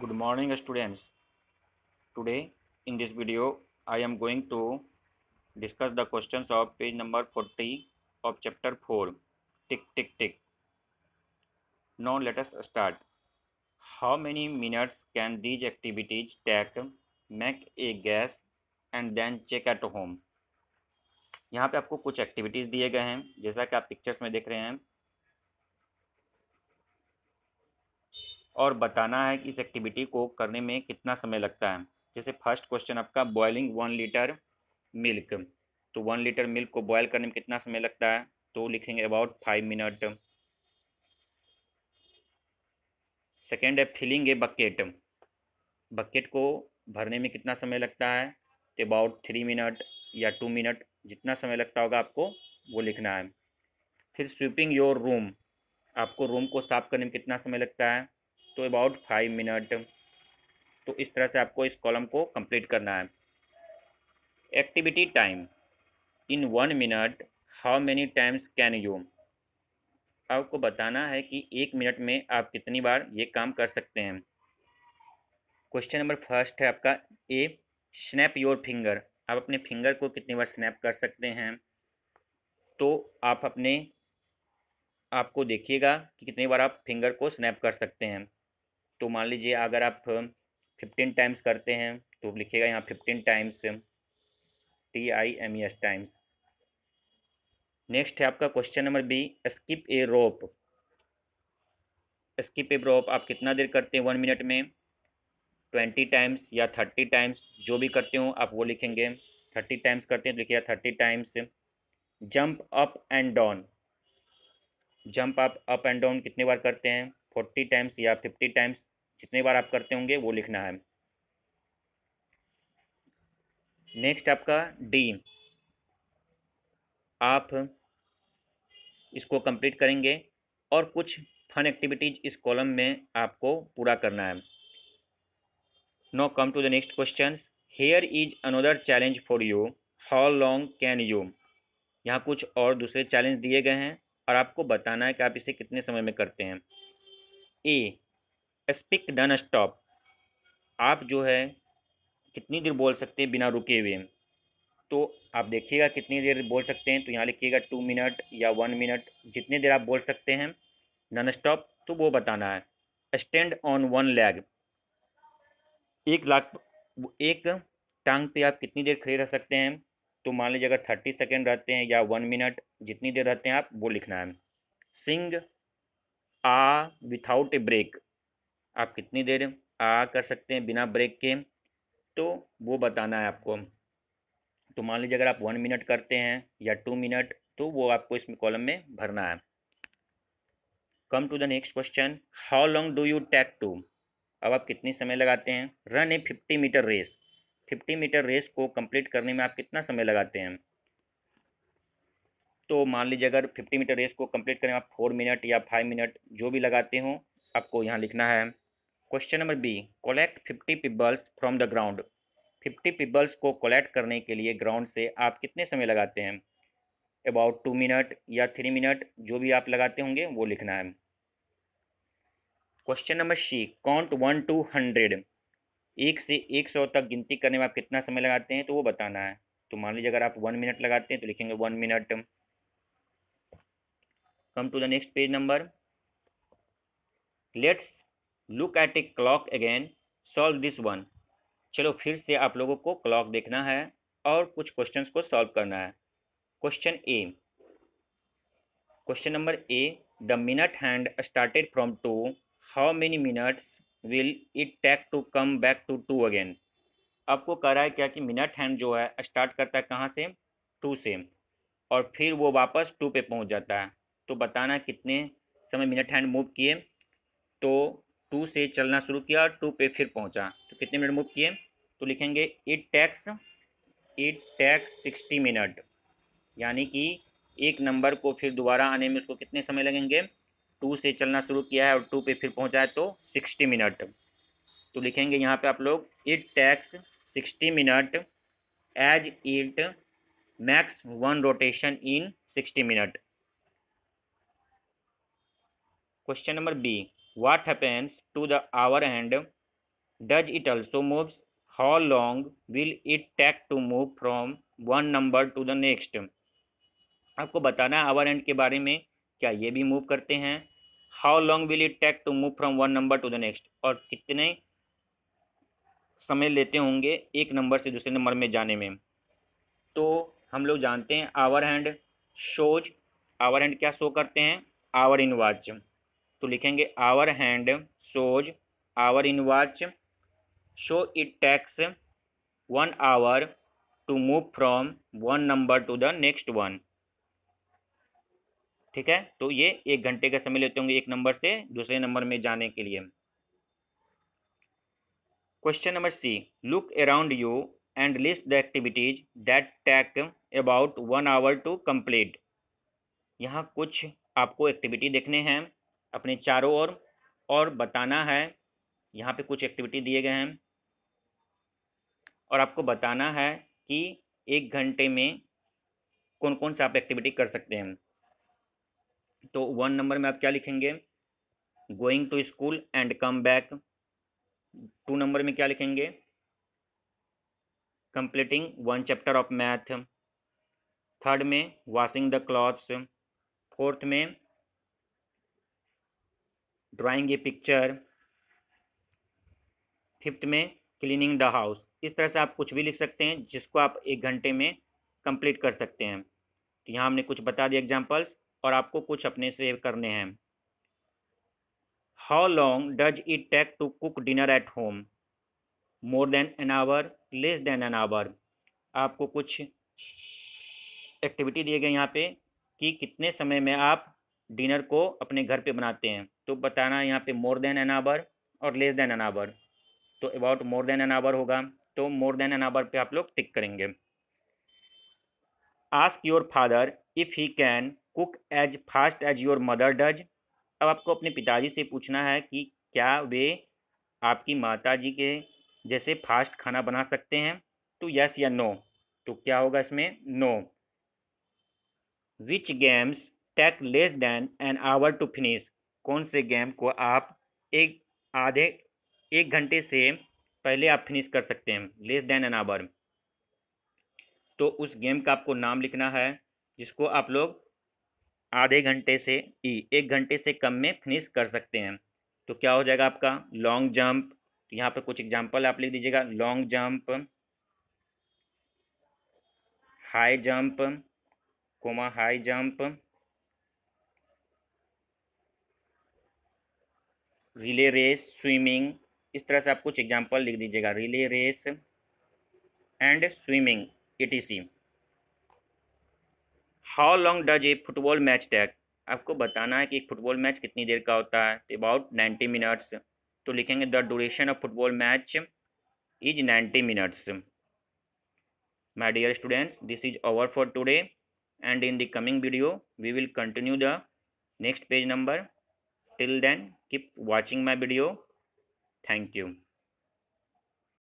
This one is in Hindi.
good morning students today in this video i am going to discuss the questions of page number 40 of chapter 4 tick tick tick now let us start how many minutes can these activities take make a guess and then check at home यहाँ पे आपको कुछ एक्टिविटीज़ दिए गए हैं जैसा कि आप पिक्चर्स में देख रहे हैं और बताना है कि इस एक्टिविटी को करने में कितना समय लगता है जैसे फर्स्ट क्वेश्चन आपका बॉयलिंग वन लीटर मिल्क तो वन लीटर मिल्क को बॉयल करने में कितना समय लगता है तो लिखेंगे अबाउट फाइव मिनट सेकेंड है फिलिंग ए बकेट बकेट को भरने में कितना समय लगता है तो अबाउट थ्री मिनट या टू मिनट जितना समय लगता होगा आपको वो लिखना है फिर स्वीपिंग योर रूम आपको रूम को साफ़ करने में कितना समय लगता है तो अबाउट फाइव मिनट तो इस तरह से आपको इस कॉलम को कंप्लीट करना है activity time in one minute how many times can you आपको बताना है कि एक मिनट में आप कितनी बार ये काम कर सकते हैं क्वेश्चन नंबर फर्स्ट है आपका ए स्नैप योर फिंगर आप अपने फिंगर को कितनी बार स्नैप कर सकते हैं तो आप अपने आपको देखिएगा कि कितनी बार आप फिंगर को स्नैप कर सकते हैं तो मान लीजिए अगर आप फिफ्टीन टाइम्स करते हैं तो लिखिएगा यहाँ fifteen times T I M E S times next है आपका question number B skip a rope skip a rope आप कितना देर करते हैं वन मिनट में ट्वेंटी टाइम्स या थर्टी टाइम्स जो भी करते हो आप वो लिखेंगे थर्टी टाइम्स करते हैं तो लिखिएगा thirty times jump up and down jump आप अप एंड डाउन कितने बार करते हैं फोर्टी टाइम्स या फिफ्टी टाइम्स जितने बार आप करते होंगे वो लिखना है नेक्स्ट आपका डी आप इसको कंप्लीट करेंगे और कुछ फन एक्टिविटीज़ इस कॉलम में आपको पूरा करना है no come to the next question here is another challenge for you how long can you यहाँ कुछ और दूसरे चैलेंज दिए गए हैं और आपको बताना है कि आप इसे कितने समय में करते हैं ए स्पिक डन स्टॉप आप जो है कितनी देर बोल सकते हैं बिना रुके हुए तो आप देखिएगा कितनी देर बोल सकते हैं तो यहाँ लिखिएगा टू मिनट या वन मिनट जितने देर आप बोल सकते हैं नन स्टॉप तो वो बताना है स्टैंड ऑन वन लैग एक लाख एक टांग पे आप कितनी देर खड़े रह सकते हैं तो मान लीजिए अगर थर्टी सेकेंड रहते हैं या वन मिनट जितनी देर रहते हैं आप वो लिखना है सिंग आ विथाउट ए ब्रेक आप कितनी देर आ कर सकते हैं बिना ब्रेक के तो वो बताना है आपको तो मान लीजिए अगर आप वन मिनट करते हैं या टू मिनट तो वो आपको इसमें कॉलम में भरना है come to the next question how long do you take to अब आप कितनी समय लगाते हैं run a fifty metre race fifty metre race को कंप्लीट करने में आप कितना समय लगाते हैं तो मान लीजिए अगर फिफ्टी मीटर रेस को कंप्लीट में आप फोर मिनट या फाइव मिनट जो भी लगाते हो आपको यहाँ लिखना है question number B collect fifty pebbles from the ground fifty pebbles को कलेक्ट करने के लिए ग्राउंड से आप कितने समय लगाते हैं अबाउट टू मिनट या थ्री मिनट जो भी आप लगाते होंगे वो लिखना है question number C count one to hundred एक से एक सौ तक गिनती करने में आप कितना समय लगाते हैं तो वो बताना है तो मान लीजिए अगर आप वन मिनट लगाते हैं तो लिखेंगे one minute come to the next page number let's look at a clock again solve this one चलो फिर से आप लोगों को क्लॉक देखना है और कुछ क्वेश्चन को सॉल्व करना है question A question number A the minute hand started from two how many minutes will it take to come back to two again आपको कह रहा है क्या कि मिनट हैंड जो है स्टार्ट करता है कहाँ से टू से और फिर वो वापस टू पे पहुँच जाता है तो बताना कितने समय मिनट हैंड मूव किए तो टू से चलना शुरू किया टू पे फिर पहुंचा तो कितने मिनट मूव किए तो लिखेंगे it takes it takes sixty minute यानी कि एक नंबर को फिर दोबारा आने में उसको कितने समय लगेंगे टू से चलना शुरू किया है और टू पे फिर पहुंचा है तो सिक्सटी मिनट तो लिखेंगे यहाँ पे आप लोग it takes sixty minute as it makes one rotation in sixty minute question number B what happens to the hour hand does it also moves how long will it take to move from one number to the next आपको बताना है आवर एंड के बारे में क्या ये भी मूव करते हैं how long will it take to move from one number to the next और कितने समय लेते होंगे एक नंबर से दूसरे नंबर में जाने में तो हम लोग जानते हैं hour hand shows hour hand क्या शो करते हैं आवर इन वाच तो लिखेंगे hour hand shows hour in watch show it takes one hour to move from one number to the next one ठीक है तो ये एक घंटे का समय लेते होंगे एक नंबर से दूसरे नंबर में जाने के लिए question number C look around you and list the activities that take about one hour to complete यहाँ कुछ आपको एक्टिविटी देखने हैं अपने चारों ओर और, और बताना है यहाँ पे कुछ एक्टिविटी दिए गए हैं और आपको बताना है कि एक घंटे में कौन कौन सा आप एक्टिविटी कर सकते हैं तो वन नंबर में आप क्या लिखेंगे going to school and come back two नंबर में क्या लिखेंगे completing one chapter of math third में वॉशिंग द क्लॉथ्स फोर्थ में ड्राइंग ए पिक्चर फिफ्थ में क्लीनिंग द हाउस इस तरह से आप कुछ भी लिख सकते हैं जिसको आप एक घंटे में कंप्लीट कर सकते हैं तो यहाँ हमने कुछ बता दिया एग्जाम्पल्स और आपको कुछ अपने से करने हैं how long does it take to cook dinner at home more than an hour less than an hour आपको कुछ एक्टिविटी दिए गए यहाँ पे कि कितने समय में आप डिनर को अपने घर पे बनाते हैं तो बताना यहाँ पे मोर देन एन आवर और लेस देन एन आवर तो about more than an hour होगा तो मोर देन एन आवर पे आप लोग टिक करेंगे ask your father if he can cook as fast as your mother does अब आपको अपने पिताजी से पूछना है कि क्या वे आपकी माता जी के जैसे फास्ट खाना बना सकते हैं तो यस या नो तो क्या होगा इसमें know which games take less than an hour to finish कौन से गेम को आप एक आधे एक घंटे से पहले आप फिनिश कर सकते हैं लेस देन एन आवर तो उस गेम का आपको नाम लिखना है जिसको आप लोग आधे घंटे से ई एक घंटे से कम में फिनिश कर सकते हैं तो क्या हो जाएगा आपका लॉन्ग जंप तो यहाँ पर कुछ एग्जांपल आप लिख दीजिएगा long jump high jump comma high jump relay race swimming इस तरह से आप कुछ एग्जाम्पल लिख दीजिएगा relay race and swimming C how long does a football match take आपको बताना है कि एक फुटबॉल मैच कितनी देर का होता है तो अबाउट नाइन्टी मिनट्स तो लिखेंगे the duration of football match is ninety minutes my dear students this is over for today and in the coming video we will continue the next page number till then keep watching my video thank you